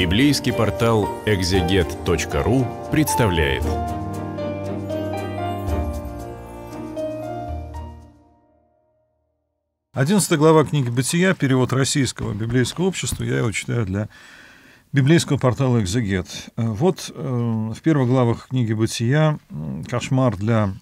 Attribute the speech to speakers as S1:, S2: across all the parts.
S1: Библейский портал экзегет.ру представляет. Одиннадцатая глава книги «Бытия», перевод российского библейского общества, я его читаю для библейского портала «Экзегет». Э, вот э, в первых главах книги «Бытия» кошмар для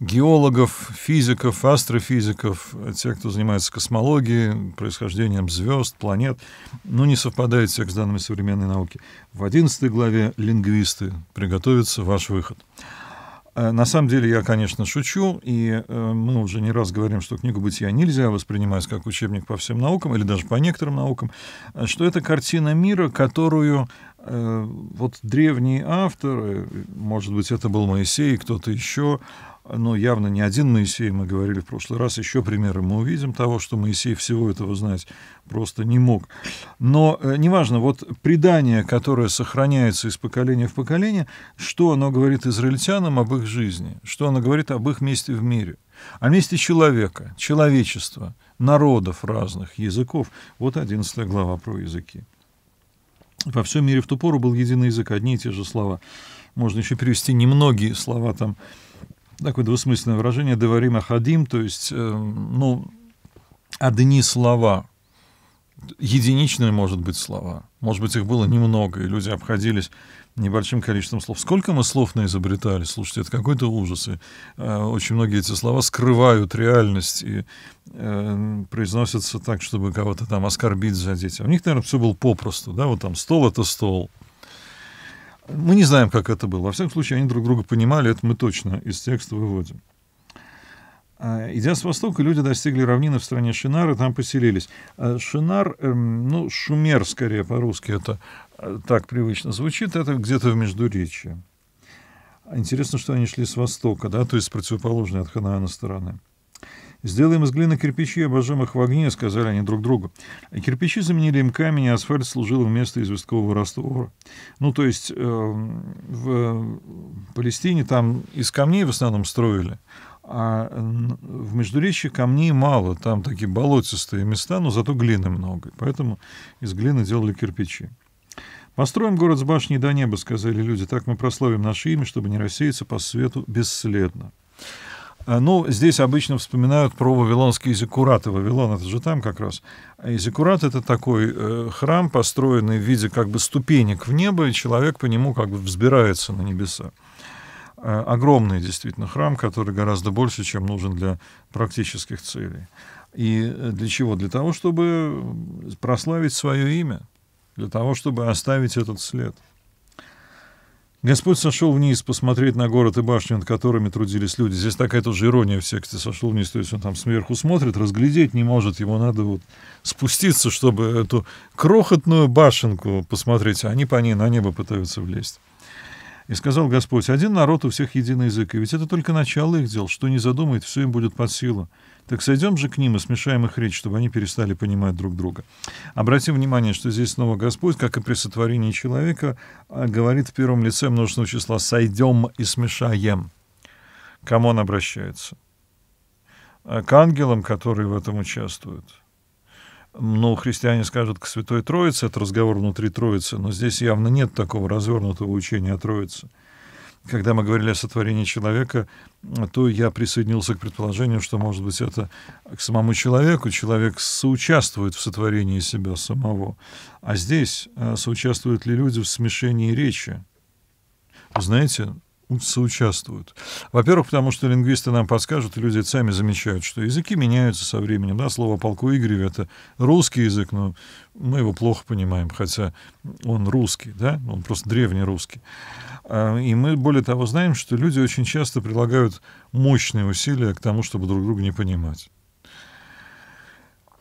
S1: геологов, физиков, астрофизиков, тех, кто занимается космологией, происхождением звезд, планет, но не совпадает всех с данными современной науки. В 11 главе «Лингвисты. Приготовится ваш выход». Э, на самом деле я, конечно, шучу, и э, мы уже не раз говорим, что книгу «Бытия» нельзя воспринимать как учебник по всем наукам, или даже по некоторым наукам, э, что это картина мира, которую вот древние авторы, может быть, это был Моисей, кто-то еще, ну, явно не один Моисей, мы говорили в прошлый раз, еще примеры мы увидим того, что Моисей всего этого знать просто не мог. Но э, неважно, вот предание, которое сохраняется из поколения в поколение, что оно говорит израильтянам об их жизни, что оно говорит об их месте в мире, о месте человека, человечества, народов разных, языков. Вот 11 глава про языки. Во всем мире в ту пору был единый язык, одни и те же слова. Можно еще перевести немногие слова там такое двусмысленное выражение «деварим ахадим», то есть, э, ну, одни слова, единичные, может быть, слова. Может быть, их было немного, и люди обходились небольшим количеством слов. Сколько мы слов наизобретали? Слушайте, это какой-то ужас. И, э, очень многие эти слова скрывают реальность и э, произносятся так, чтобы кого-то там оскорбить, задеть. А у них, наверное, все было попросту. Да? Вот там стол — это стол, мы не знаем, как это было. Во всяком случае, они друг друга понимали, это мы точно из текста выводим. А, идя с востока, люди достигли равнины в стране Шинар и там поселились. А, Шинар, эм, ну, шумер скорее по-русски это э, так привычно звучит, это где-то в Междуречии. Интересно, что они шли с востока, да, то есть с противоположной от Ханаана стороны. «Сделаем из глины кирпичи, и обожжем их в огне», — сказали они друг другу. И кирпичи заменили им камень, и асфальт служил вместо известкового раствора. Ну, то есть э, в Палестине там из камней в основном строили, а в Междуречье камней мало, там такие болотистые места, но зато глины много. Поэтому из глины делали кирпичи. «Построим город с башней до неба», — сказали люди. «Так мы прославим наше имя, чтобы не рассеяться по свету бесследно». А, ну, здесь обычно вспоминают про вавилонский Изикурат. И Вавилон — это же там как раз. А это такой э, храм, построенный в виде как бы ступенек в небо, и человек по нему как бы взбирается на небеса. Э, огромный действительно храм, который гораздо больше, чем нужен для практических целей. И э, для чего? Для того, чтобы прославить свое имя, для того, чтобы оставить этот след. Господь сошел вниз посмотреть на город и башню, над которыми трудились люди. Здесь такая тоже ирония в тексте. Сошел вниз, то есть он там сверху смотрит, разглядеть не может. Ему надо вот спуститься, чтобы эту крохотную башенку посмотреть. А они по ней на небо пытаются влезть. И сказал Господь, один народ у всех единый язык, и ведь это только начало их дел, что не задумает, все им будет под силу. Так сойдем же к ним и смешаем их речь, чтобы они перестали понимать друг друга. Обратим внимание, что здесь снова Господь, как и при сотворении человека, а, говорит в первом лице множественного числа «сойдем и смешаем». К кому он обращается? А, к ангелам, которые в этом участвуют – ну, христиане скажут к Святой Троице, это разговор внутри Троицы, но здесь явно нет такого развернутого учения о Троице когда мы говорили о сотворении человека, то я присоединился к предположению, что, может быть, это к самому человеку. Человек соучаствует в сотворении себя самого. А здесь э, соучаствуют ли люди в смешении речи? Знаете, соучаствуют. Во-первых, потому что лингвисты нам подскажут, и люди сами замечают, что языки меняются со временем. Да, слово «полку Игорев» — это русский язык, но мы его плохо понимаем, хотя он русский, да, он просто древнерусский. А, и мы, более того, знаем, что люди очень часто прилагают мощные усилия к тому, чтобы друг друга не понимать.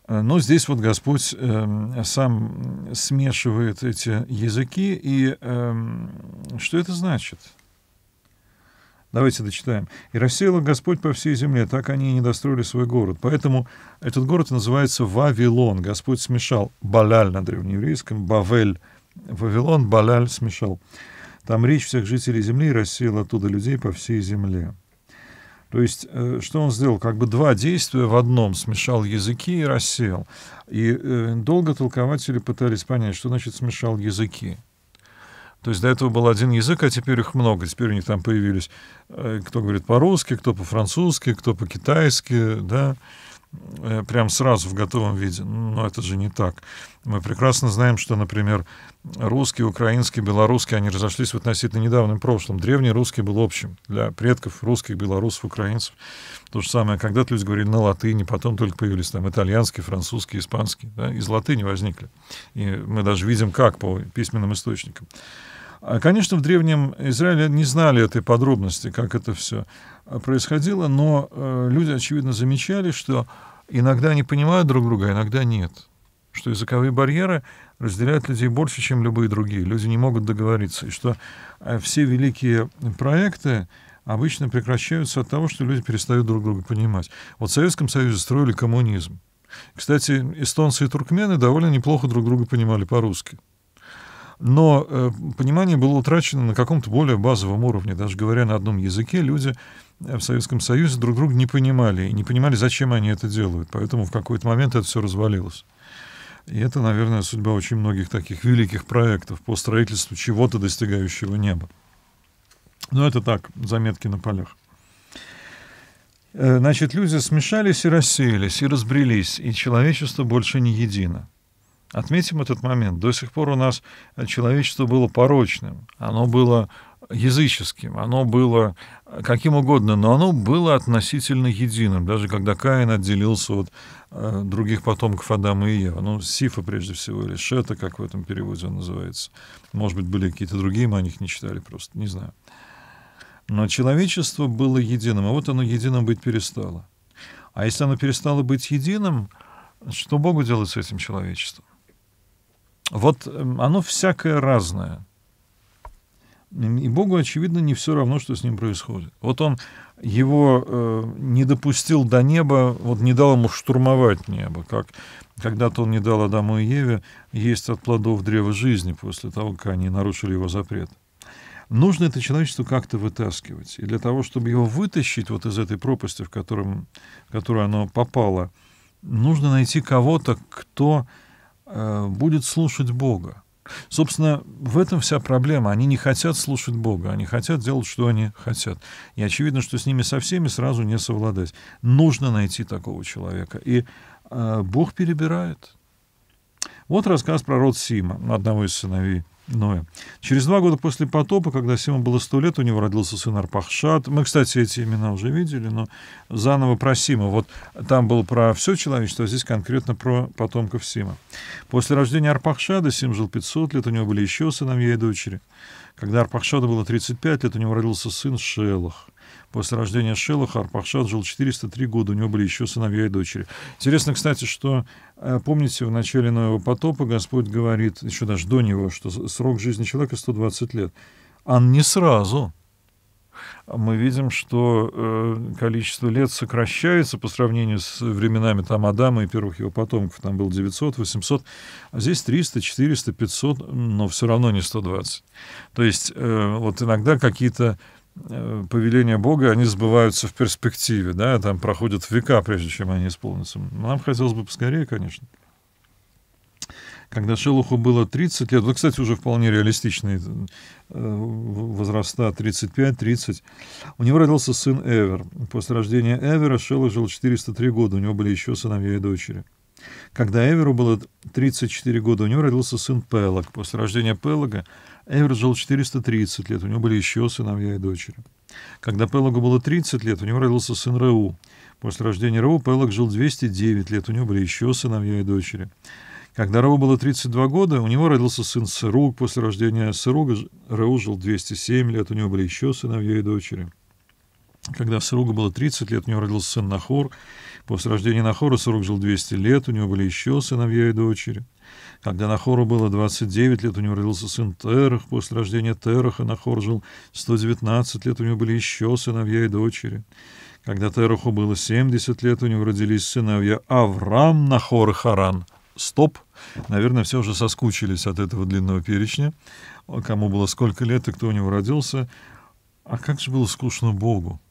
S1: А, но здесь вот Господь э, сам смешивает эти языки, и э, что это значит? — Давайте дочитаем. «И рассеял Господь по всей земле, так они и не достроили свой город». Поэтому этот город называется Вавилон. Господь смешал Баляль на древнееврейском, Бавель, Вавилон, Баляль смешал. Там речь всех жителей земли рассеял оттуда людей по всей земле. То есть, э, что он сделал? Как бы два действия в одном. Смешал языки и рассеял. И э, долго толкователи пытались понять, что значит «смешал языки». То есть до этого был один язык, а теперь их много. Теперь у них там появились, э, кто говорит по-русски, кто по-французски, кто по-китайски, да. Э, прям сразу в готовом виде. Но ну, это же не так. Мы прекрасно знаем, что, например, русский, украинский, белорусский, они разошлись в относительно недавнем прошлом. Древний русский был общим для предков русских, белорусов, украинцев. То же самое, когда-то люди говорили на латыни, потом только появились там итальянский, французский, испанский. Да? Из латыни возникли. И мы даже видим, как по письменным источникам. А, конечно, в Древнем Израиле не знали этой подробности, как это все а, происходило, но э, люди, очевидно, замечали, что иногда они понимают друг друга, а иногда нет. Что языковые барьеры разделяют людей больше, чем любые другие. Люди не могут договориться. И что э, все великие проекты, обычно прекращаются от того, что люди перестают друг друга понимать. Вот в Советском Союзе строили коммунизм. Кстати, эстонцы и туркмены довольно неплохо друг друга понимали по-русски но э, понимание было утрачено на каком-то более базовом уровне. Даже говоря на одном языке, люди э, в Советском Союзе друг друга не понимали, и не понимали, зачем они это делают. Поэтому в какой-то момент это все развалилось. И это, наверное, судьба очень многих таких великих проектов по строительству чего-то достигающего неба. Но это так, заметки на полях. Э, значит, люди смешались и рассеялись, и разбрелись, и человечество больше не едино. Отметим этот момент. До сих пор у нас человечество было порочным, оно было языческим, оно было э, каким угодно, но оно было относительно единым, даже когда Каин отделился от э, других потомков Адама и Евы, ну, Сифа прежде всего, или Шета, как в этом переводе он называется. Может быть, были какие-то другие, мы о них не читали просто, не знаю. Но человечество было единым, а вот оно единым быть перестало. А если оно перестало быть единым, что Богу делать с этим человечеством? Вот эм, оно всякое разное. И Богу, очевидно, не все равно, что с ним происходит. Вот он его э, не допустил до неба, вот не дал ему штурмовать небо, как когда-то он не дал Адаму и Еве есть от плодов древа жизни после того, как они нарушили его запрет. Нужно это человечество как-то вытаскивать. И для того, чтобы его вытащить вот из этой пропасти, в, котором, в которую оно попало, нужно найти кого-то, кто Э, будет слушать Бога. Собственно, в этом вся проблема. Они не хотят слушать Бога, они хотят делать, что они хотят. И очевидно, что с ними со всеми сразу не совладать. Нужно найти такого человека. И э, Бог перебирает. Вот рассказ про род Сима, одного из сыновей Ноя. Через два года после потопа, когда Симу было сто лет, у него родился сын Арпахшат. Мы, кстати, эти имена уже видели, но заново про Сима. Вот там было про все человечество, а здесь конкретно про потомков Сима. После рождения Арпахшада Сим жил 500 лет, у него были еще сыновья и дочери. Когда Арпахшаду было 35 лет, у него родился сын Шелах. После рождения Шелаха Арпахшад жил 403 года, у него были еще сыновья и дочери. Интересно, кстати, что, э, помните, в начале Нового потопа Господь говорит, еще даже до него, что срок жизни человека 120 лет. А не сразу мы видим, что э, количество лет сокращается по сравнению с временами там Адама и первых его потомков. Там было 900, 800, а здесь 300, 400, 500, но все равно не 120. То есть э, вот иногда какие-то Э, повеления Бога, они сбываются в перспективе, да, там проходят века, прежде чем они исполнятся. Нам хотелось бы поскорее, конечно. Когда Шелуху было 30 лет, вот, кстати, уже вполне реалистичные э, возраста 35-30, у него родился сын Эвер. После рождения Эвера Шелух жил 403 года, у него были еще сыновья и дочери. Когда Эверу было 34 года, у него родился сын Пелог. После рождения Пелога Эвер жил 430 лет, у него были еще сыновья и дочери. Когда Пелогу было 30 лет, у него родился сын Рау. После рождения Рау Пелог жил 209 лет, у него были еще сыновья и дочери. Когда Рау было 32 года, у него родился сын Сыруг. После рождения Сыруга Рау жил 207 лет, у него были еще сыновья и дочери. Когда Сыругу было 30 лет, у него родился сын Нахор. После рождения Нахора Сарук жил 200 лет, у него были еще сыновья и дочери. Когда Нахору было 29 лет, у него родился сын Терах. После рождения Тераха Нахор жил 119 лет, у него были еще сыновья и дочери. Когда Тераху было 70 лет, у него родились сыновья Авраам, Нахор и Харан. Стоп! Наверное, все уже соскучились от этого длинного перечня. Кому было сколько лет и кто у него родился. А как же было скучно Богу?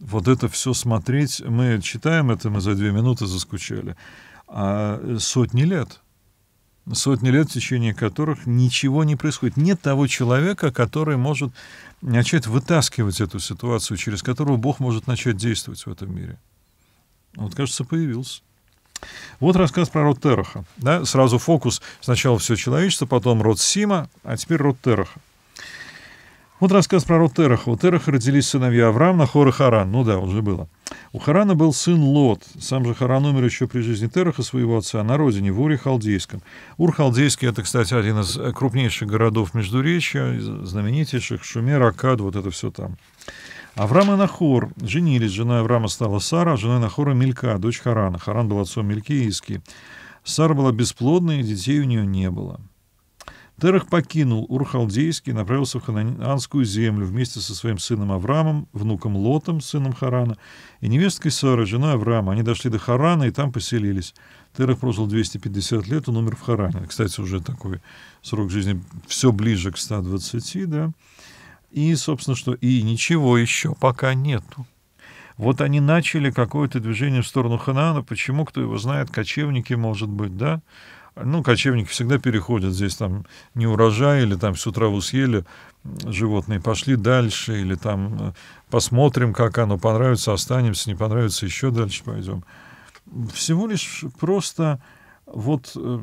S1: вот это все смотреть, мы читаем это, мы за две минуты заскучали, а э, сотни лет, сотни лет, в течение которых ничего не происходит. Нет того человека, который может начать вытаскивать эту ситуацию, через которую Бог может начать действовать в этом мире. Вот, кажется, появился. Вот рассказ про род Тераха. Да? Сразу фокус. Сначала все человечество, потом род Сима, а теперь род Тераха. Вот рассказ про род Тераха. У Тераха родились сыновья Авраам, Нахор и Харан. Ну да, уже было. У Харана был сын Лот. Сам же Харан умер еще при жизни Тераха, своего отца, на родине, в Уре Халдейском. Ур Халдейский — это, кстати, один из крупнейших городов Междуречья, знаменитейших, Шумер, Акад, вот это все там. Авраам и Нахор женились. Жена Авраама стала Сара, а жена Нахора — Милька, дочь Харана. Харан был отцом Мильки и Иски. Сара была бесплодной, детей у нее не было. Терах покинул ур и направился в Ханананскую землю вместе со своим сыном Авраамом, внуком Лотом, сыном Харана, и невесткой Сара, жена Авраама. Они дошли до Харана и там поселились. Терах прожил 250 лет, он умер в Харане. Кстати, уже такой срок жизни все ближе к 120, да. И, собственно, что и ничего еще пока нету. Вот они начали какое-то движение в сторону Ханаана. Почему, кто его знает, кочевники, может быть, да? ну, кочевники всегда переходят, здесь там не урожай, или там всю траву съели, животные пошли дальше, или там э, посмотрим, как оно понравится, останемся, не понравится, еще дальше пойдем. Всего лишь просто вот э,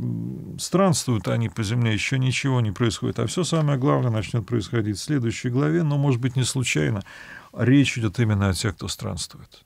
S1: странствуют они по земле, еще ничего не происходит, а все самое главное начнет происходить в следующей главе, но, может быть, не случайно. Речь идет именно о тех, кто странствует.